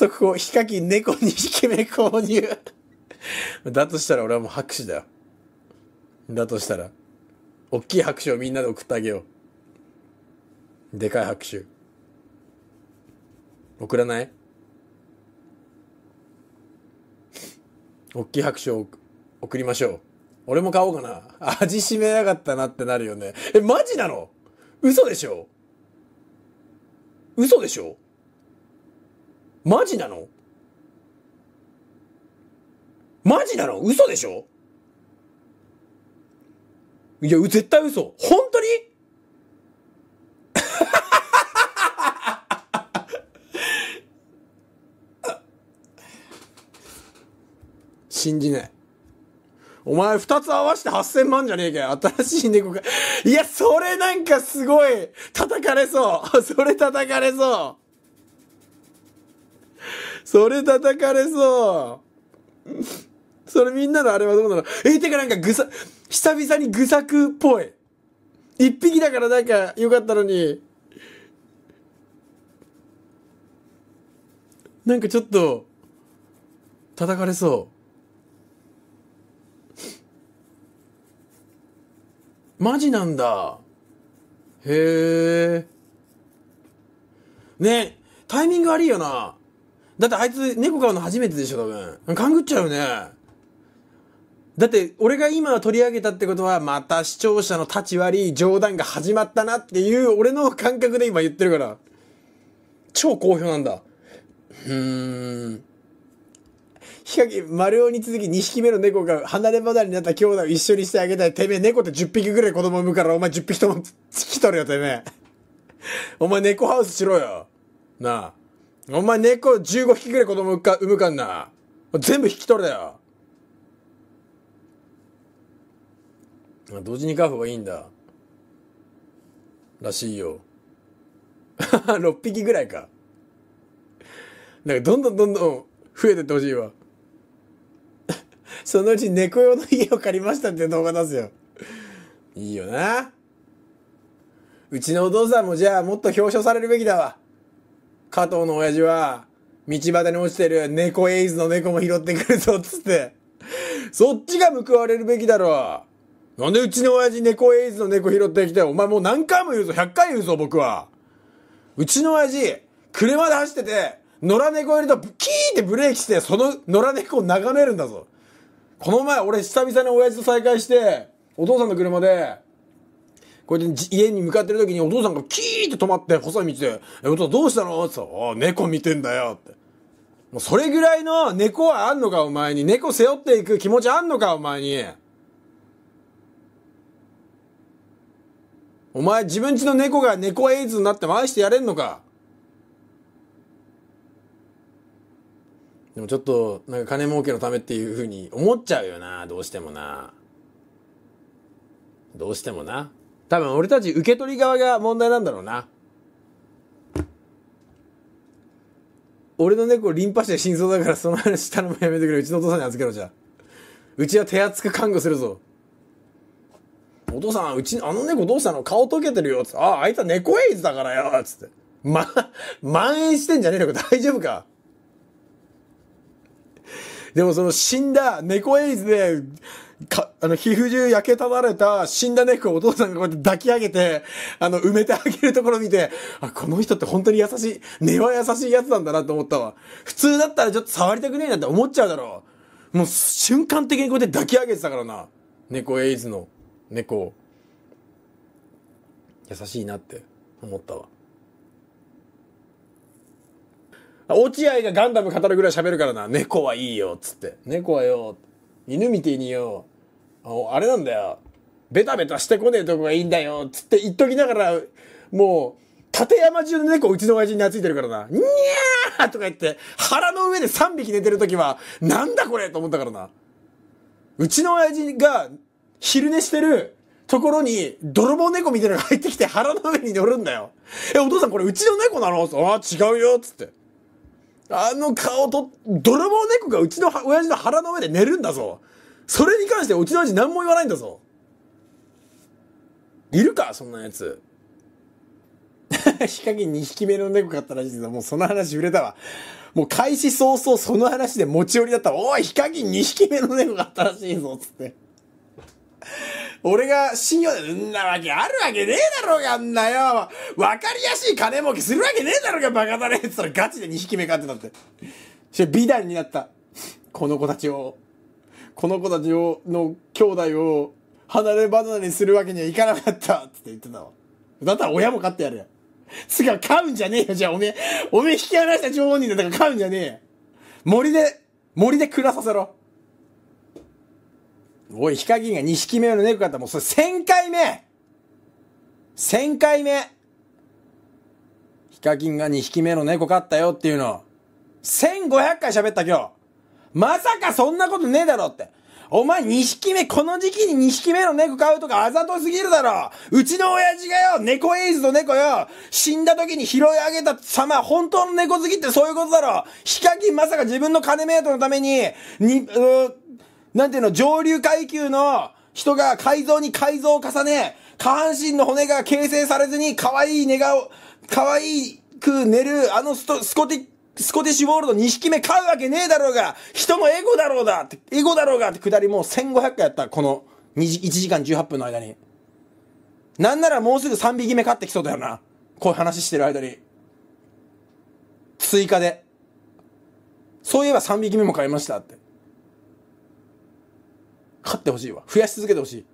速報、ヒカキン猫2匹目購入だとしたら俺はもう拍手だよ。だとしたら、おっきい拍手をみんなで送ってあげよう。でかい拍手。送らないおっきい拍手を送りましょう。俺も買おうかな。味しめやがったなってなるよね。え、マジなの嘘でしょ嘘でしょマジなのマジなの嘘でしょいや、絶対嘘。本当に信じない。お前二つ合わせて8000万じゃねえかよ。新しい猫か。いや、それなんかすごい、叩かれそう。それ叩かれそう。それ叩かれそう。それみんなのあれはどうなのえ、てかなんかぐさ、久々に愚策っぽい。一匹だからなんかよかったのに。なんかちょっと、叩かれそう。マジなんだ。へえ。ねタイミング悪いよな。だってあいつ猫飼うの初めてでしょ、多分。勘ぐっちゃうよね。だって俺が今取り上げたってことはまた視聴者の立ち割り冗談が始まったなっていう俺の感覚で今言ってるから超好評なんだうーんヒカキ丸尾に続き2匹目の猫が離れ離れになった兄弟を一緒にしてあげたいてめえ猫って10匹ぐらい子供産むからお前10匹とも引き取るよてめえお前猫ハウスしろよなあお前猫15匹ぐらい子供産むかんな。全部引き取れだよ。同時に飼う方がいいんだ。らしいよ。6 匹ぐらいか。なんかどんどんどんどん増えてってほしいわ。そのうち猫用の家を借りましたっていう動画出すよ。いいよな。うちのお父さんもじゃあもっと表彰されるべきだわ。加藤の親父は、道端に落ちてる猫エイズの猫も拾ってくるぞっつって。そっちが報われるべきだろ。なんでうちの親父猫エイズの猫拾ってきて、お前もう何回も言うぞ、100回言うぞ、僕は。うちの親父、車で走ってて、野良猫いると、キーってブレーキして、その野良猫を眺めるんだぞ。この前、俺久々に親父と再会して、お父さんの車で、これで家に向かってる時にお父さんがキーって止まって、細い道で、え、お父さんどうしたのって言ったら、お猫見てんだよって。もうそれぐらいの猫はあんのか、お前に。猫背負っていく気持ちあんのか、お前に。お前自分ちの猫が猫エイズになっても愛してやれんのか。でもちょっと、なんか金儲けのためっていうふうに思っちゃうよな、どうしてもな。どうしてもな。多分俺たち受け取り側が問題なんだろうな。俺の猫リンパ腫で心臓だからその話したのもやめてくれ。うちのお父さんに預けろじゃあ。うちは手厚く看護するぞ。お父さん、うち、あの猫どうしたの顔溶けてるよ。つって、あ、あいつは猫エイズだからよ。つって。ま、蔓延してんじゃねえのか大丈夫かでもその死んだ猫エイズで、か、あの、皮膚中焼けただれた死んだ猫をお父さんがこうやって抱き上げて、あの、埋めてあげるところ見て、あ、この人って本当に優しい、根は優しいやつなんだなと思ったわ。普通だったらちょっと触りたくねえなって思っちゃうだろう。もう瞬間的にこうやって抱き上げてたからな。猫エイズの猫優しいなって思ったわ。落合がガンダム語るぐらい喋るからな。猫はいいよ、っつって。猫はよ、犬みてえによ、あれなんだよ。ベタベタしてこねえとこがいいんだよ。つって言っときながら、もう、立山中の猫うちの親父に懐いてるからな。にゃーとか言って、腹の上で3匹寝てる時は、なんだこれと思ったからな。うちの親父が昼寝してるところに、泥棒猫みたいなのが入ってきて腹の上に乗るんだよ。え、お父さんこれうちの猫なのああ、違うよ。つって。あの顔と、泥棒猫がうちの親父の腹の上で寝るんだぞ。それに関してうちの味何も言わないんだぞ。いるかそんなやつ。ヒカキン2匹目の猫買ったらしいけど、もうその話売れたわ。もう開始早々その話で持ち寄りだったわおい、ヒカキン2匹目の猫買ったらしいぞ、つって。俺が信用で、んなわけあるわけねえだろうが、あんなよ。わかりやすい金儲けするわけねえだろうが、バカだね。つったらガチで2匹目買ってたって。そして美談になった。この子たちをこの子たちをの兄弟を離れ離れにするわけにはいかなかったって言ってたわ。だったら親も飼ってやるや。つか飼うんじゃねえよ、じゃあおめえ。おめえ引き離した情報人だから飼うんじゃねえよ。森で、森で暮らさせろ。おい、ヒカキンが2匹目の猫飼ったもうそれ1000回目 !1000 回目ヒカキンが2匹目の猫飼ったよっていうの。1500回喋った今日まさかそんなことねえだろって。お前二匹目、この時期に二匹目の猫飼うとかあざとすぎるだろうちの親父がよ、猫エイズの猫よ、死んだ時に拾い上げた様、本当の猫好きってそういうことだろヒカキンまさか自分の金メイトのために、に、うなんていうの、上流階級の人が改造に改造を重ね、下半身の骨が形成されずに可愛い寝顔、可愛く寝る、あのスコティック、スコティッシュウォールド2匹目買うわけねえだろうが、人のエゴだろうだって、エゴだろうがって下りもう1500回やった、この時1時間18分の間に。なんならもうすぐ3匹目買ってきそうだよな。こういう話してる間に。追加で。そういえば3匹目も買いましたって。勝ってほしいわ。増やし続けてほしい。